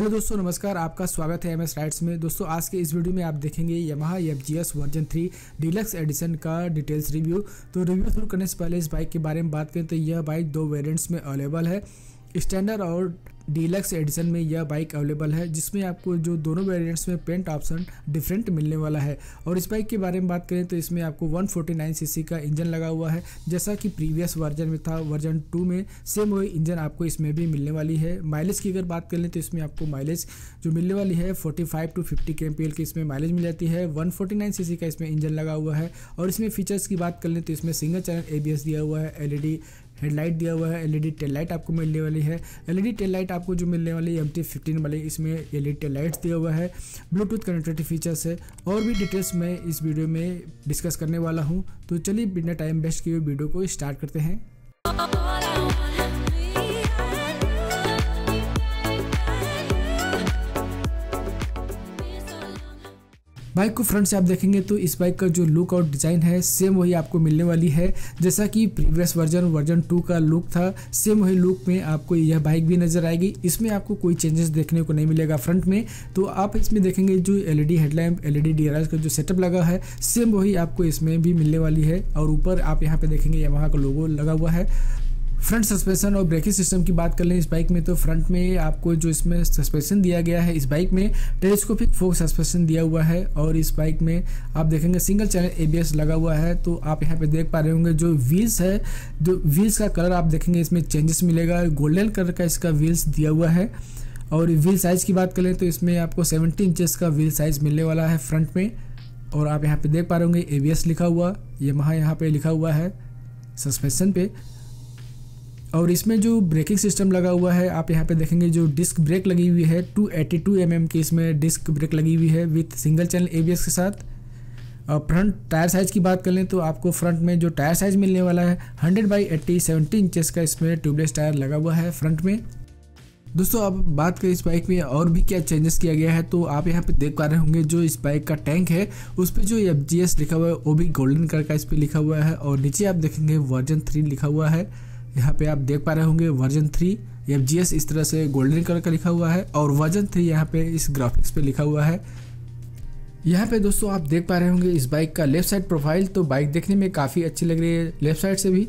hello दोस्तों नमस्कार आपका स्वागत है एमएस राइट्स में दोस्तों आज के इस वीडियो में आप देखेंगे Yamaha F G S version three deluxe edition का डिटेल्स रिव्यू तो रिव्यू शुरू करने से पहले इस बाइक के बारे में बात करें तो यह बाइक दो वेरिएंट्स में अवेलेबल है स्टैंडर्ड और डीलक्स एडिशन में यह बाइक अवेलेबल है जिसमें आपको जो दोनों वेरिएंट्स में पेंट ऑप्शन डिफरेंट मिलने वाला है और इस बाइक के बारे में बात करें तो इसमें आपको 149 सीसी का इंजन लगा हुआ है जैसा कि प्रीवियस वर्जन में था वर्जन 2 में सेम वही इंजन आपको इसमें भी मिलने वाली है माइलेज की अगर बात कर लें तो इसमें आपको माइलेज जो मिलने वाली है forty to fifty K M की इसमें माइलेज मिल जाती है वन फोर्टी का इसमें इंजन लगा हुआ है और इसमें फीचर्स की बात कर लें तो इसमें सिंगल चैनल ए दिया हुआ है एल हेडलाइट दिया हुआ है एलईडी टेल लाइट आपको मिलने वाली है एलईडी टेल लाइट आपको जो मिलने वाली है एम टी फिफ्टीन वाली इसमें एल ई टेल लाइट्स दिया हुआ है ब्लूटूथ कनेक्टिविटी फीचर्स है और भी डिटेल्स मैं इस वीडियो में डिस्कस करने वाला हूँ तो चलिए बिना टाइम वेस्ट किए वीडियो को स्टार्ट करते हैं बाइक को फ्रंट से आप देखेंगे तो इस बाइक का जो लुक और डिज़ाइन है सेम वही आपको मिलने वाली है जैसा कि प्रीवियस वर्जन वर्जन टू का लुक था सेम वही लुक में आपको यह बाइक भी नज़र आएगी इसमें आपको कोई चेंजेस देखने को नहीं मिलेगा फ्रंट में तो आप इसमें देखेंगे जो एल हेडलैम्प एल ई का जो सेटअप लगा है सेम वही आपको इसमें भी मिलने वाली है और ऊपर आप यहाँ पर देखेंगे यहाँ का लोगो लगा हुआ है फ्रंट सस्पेंशन और ब्रेकिंग सिस्टम की बात कर लें इस बाइक में तो फ्रंट में आपको जो इसमें सस्पेंशन दिया गया है इस बाइक में टेलीस्कोपिक फोक सस्पेंशन दिया हुआ है और इस बाइक में आप देखेंगे सिंगल चैनल एबीएस लगा हुआ है तो आप यहाँ पे देख पा रहे होंगे जो व्हील्स है जो व्हील्स का कलर आप देखेंगे इसमें चेंजेस मिलेगा गोल्डन कलर का इसका व्हील्स दिया हुआ है और व्हील साइज़ की बात करें तो इसमें आपको सेवेंटी इंचज का व्हील साइज़ मिलने वाला है फ्रंट में और आप यहाँ पर देख पा रहे होंगे ए लिखा हुआ ये महा यहाँ पर लिखा हुआ है सस्पेंशन पे और इसमें जो ब्रेकिंग सिस्टम लगा हुआ है आप यहाँ पे देखेंगे जो डिस्क ब्रेक लगी हुई है 282 एट्टी mm की इसमें डिस्क ब्रेक लगी हुई है विथ सिंगल चैनल एबीएस के साथ और फ्रंट टायर साइज़ की बात कर लें तो आपको फ्रंट में जो टायर साइज़ मिलने वाला है 100 बाई 80 सेवेंटी इंचेस का इसमें ट्यूबलेस टायर लगा हुआ है फ्रंट में दोस्तों अब बात करें इस बाइक में और भी क्या चेंजेस किया गया है तो आप यहाँ पे देख पा रहे होंगे जो इस बाइक का टैंक है उस पर जो एफ लिखा हुआ है वो भी गोल्डन कलर का इस पर लिखा हुआ है और नीचे आप देखेंगे वर्जन थ्री लिखा हुआ है यहाँ पे आप देख पा रहे होंगे वर्जन थ्री एफ इस तरह से गोल्डन कलर का लिखा हुआ है और वर्जन थ्री यहाँ पे इस ग्राफिक्स पे लिखा हुआ है यहाँ पे दोस्तों आप देख पा रहे होंगे इस बाइक का लेफ्ट साइड प्रोफाइल तो बाइक देखने में काफ़ी अच्छी लग रही है लेफ्ट साइड से भी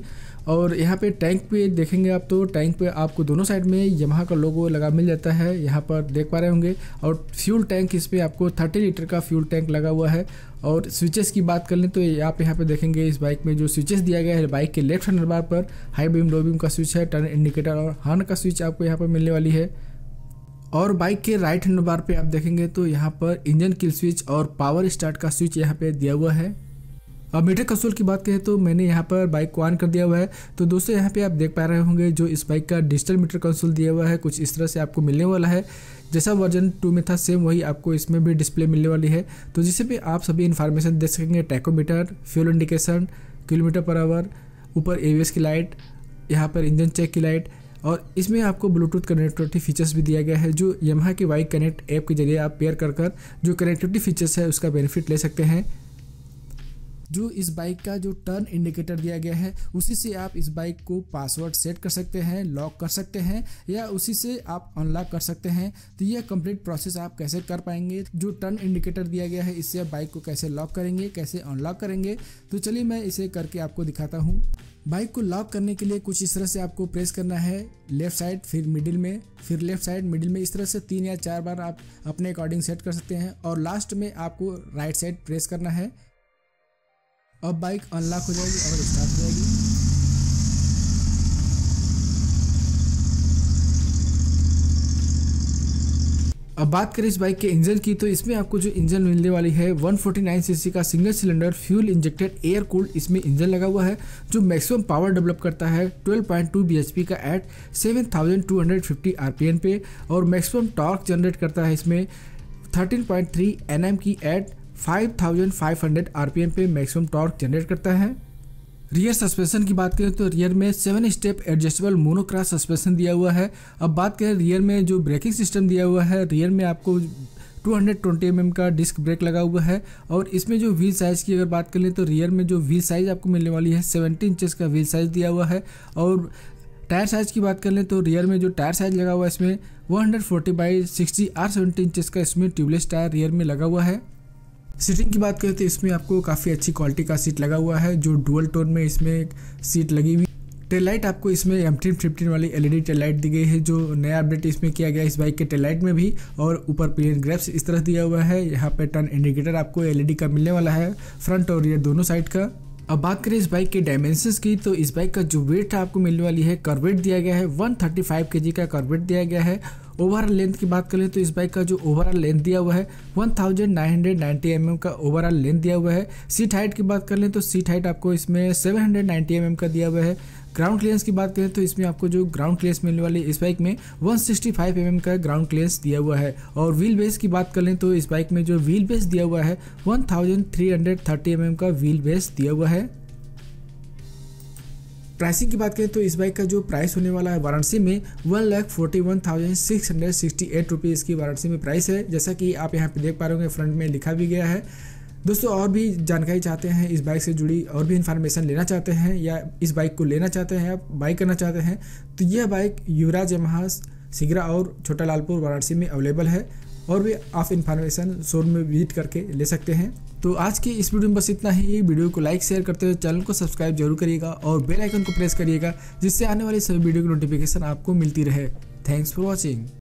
और यहाँ पे टैंक पे देखेंगे आप तो टैंक पे आपको दोनों साइड में यमहा का लोगो लगा मिल जाता है यहाँ पर देख पा रहे होंगे और फ्यूल टैंक इस पर आपको 30 लीटर का फ्यूल टैंक लगा हुआ है और स्विचेस की बात कर लें तो आप यहाँ पे देखेंगे इस बाइक में जो स्विचेस दिया गया है बाइक के लेफ्ट हैंडल बार पर हाई बीम लो बीम का स्विच है टर्न इंडिकेटर और हॉर्न का स्विच आपको यहाँ पर मिलने वाली है और बाइक के राइट हैंड बार पे आप देखेंगे तो यहाँ पर इंजन किल स्विच और पावर स्टार्ट का स्विच यहाँ पे दिया हुआ है अब मीटर कंसोल की बात करें तो मैंने यहाँ पर बाइक को ऑन कर दिया हुआ है तो दोस्तों यहाँ पे आप देख पा रहे होंगे जो इस बाइक का डिजिटल मीटर कंसोल दिया हुआ है कुछ इस तरह से आपको मिलने वाला है जैसा वर्जन टू में था सेम वही आपको इसमें भी डिस्प्ले मिलने वाली है तो जिसे भी आप सभी इन्फॉर्मेशन देख सकेंगे tachometer fuel indication kilometer per hour ऊपर ए की लाइट यहाँ पर इंजन चेक की लाइट और इसमें आपको ब्लूटूथ कनेक्टिविटी फीचर्स भी दिया गया है जो यमहा के वाई कनेक्ट ऐप के जरिए आप पेयर कर कर जो कनेक्टिविटी फीचर्स है उसका बेनिफिट ले सकते हैं जो इस बाइक का जो टर्न इंडिकेटर दिया गया है उसी से आप इस बाइक को पासवर्ड सेट कर सकते हैं लॉक कर सकते हैं या उसी से आप अनलॉक कर सकते हैं तो यह कंप्लीट प्रोसेस आप कैसे कर पाएंगे जो टर्न इंडिकेटर दिया गया है इससे आप बाइक को कैसे लॉक करेंगे कैसे अनलॉक करेंगे तो चलिए मैं इसे करके आपको दिखाता हूँ बाइक को लॉक करने के लिए कुछ इस तरह से आपको प्रेस करना है लेफ्ट साइड फिर मिडिल में फिर लेफ्ट साइड मिडिल में इस तरह से तीन या चार बार आप अपने अकॉर्डिंग सेट कर सकते हैं और लास्ट में आपको राइट साइड प्रेस करना है अब बाइक अनलॉक हो जाएगी और स्टार्ट हो जाएगी अब बात करें इस बाइक के इंजन की तो इसमें आपको जो इंजन मिलने वाली है 149 सीसी का single cylinder fuel injected air cooled इसमें इंजन लगा हुआ है जो मैक्सिमम पावर डेवलप करता है 12.2 bhp का एट 7250 आरपीएम पे और मैक्सिमम टॉर्क जनरेट करता है इसमें 13.3 nm की एट 5500 आरपीएम पे मैक्सिमम टॉर्क जनरेट करता है रियर सस्पेंशन की बात करें तो रियर में seven step adjustable monocross suspension दिया हुआ है अब बात करें रियर में जो ब्रेकिंग सिस्टम दिया हुआ है रियर में आपको 220 हंड्रेड mm का डिस्क ब्रेक लगा हुआ है और इसमें जो व्हील साइज़ की अगर बात कर लें तो रियर में जो व्हील साइज़ आपको मिलने वाली है 17 इंचेस का व्हील साइज़ दिया हुआ है और टायर साइज़ की बात कर लें तो रियर में जो टायर साइज़ लगा हुआ है इसमें 140 hundred forty by sixty R seventy inches का इसमें ट्यूबलेस टायर रियर में लगा हुआ है सीटिंग की बात करें तो इसमें आपको काफ़ी अच्छी क्वालिटी का सीट लगा हुआ है जो डुअल टोन में इसमें सीट लगी हुई टेल लाइट आपको इसमें एम टी फिफ्टीन वाली एलईडी टेल लाइट दी गई है जो नया अपडेट इसमें किया गया है इस बाइक के टेल लाइट में भी और ऊपर प्लेन ग्रेप्स इस तरह दिया हुआ है यहाँ पर टर्न इंडिकेटर आपको एलईडी e का मिलने वाला है फ्रंट और रियर दोनों साइड का अब बात करें इस बाइक के डायमेंशंस की तो इस बाइक का जो वेट आपको मिलने वाली है करवेट दिया गया है 135 केजी का करवेट दिया गया है ओवरऑल लेंथ की बात करें तो इस बाइक का जो ओवरऑल लेंथ दिया हुआ है 1990 mm का ओवरऑल लेंथ दिया हुआ है सीट हाइट की बात कर लें तो सीट हाइट तो आपको इसमें 790 mm का दिया हुआ है ग्राउंड क्लियरेंस की बात करें तो इसमें आपको जो ग्राउंड क्लियरेंस मिलने वाली इस बाइक में 165 सिक्सटी mm का ग्राउंड क्लियरेंस दिया हुआ है और व्हील बेस की बात कर लें तो इस बाइक में जो व्हील बेस दिया हुआ है 1330 mm का व्हील बेस दिया हुआ है प्राइसिंग की बात करें तो इस बाइक का जो प्राइस होने वाला है वाराणसी में one lakh forty one thousand six hundred sixty eight rupees की वाराणसी में प्राइस है जैसा कि आप यहाँ पे देख पा रहे होंगे फ्रंट में लिखा भी गया है दोस्तों और भी जानकारी चाहते हैं इस बाइक से जुड़ी और भी इन्फॉर्मेशन लेना चाहते हैं या इस बाइक को लेना चाहते हैं आप बाइक करना चाहते हैं तो यह बाइक युवराज यमहा सिगरा और छोटा लालपुर वाराणसी में अवेलेबल है और भी आप इन्फॉर्मेशन शोर में विजिट करके ले सकते हैं तो आज की इस वीडियो में बस इतना ही वीडियो को लाइक शेयर करते हुए चैनल को सब्सक्राइब जरूर करिएगा और बेल आइकन को प्रेस करिएगा जिससे आने वाली सभी वीडियो की नोटिफिकेशन आपको मिलती रहे थैंक्स फॉर वॉचिंग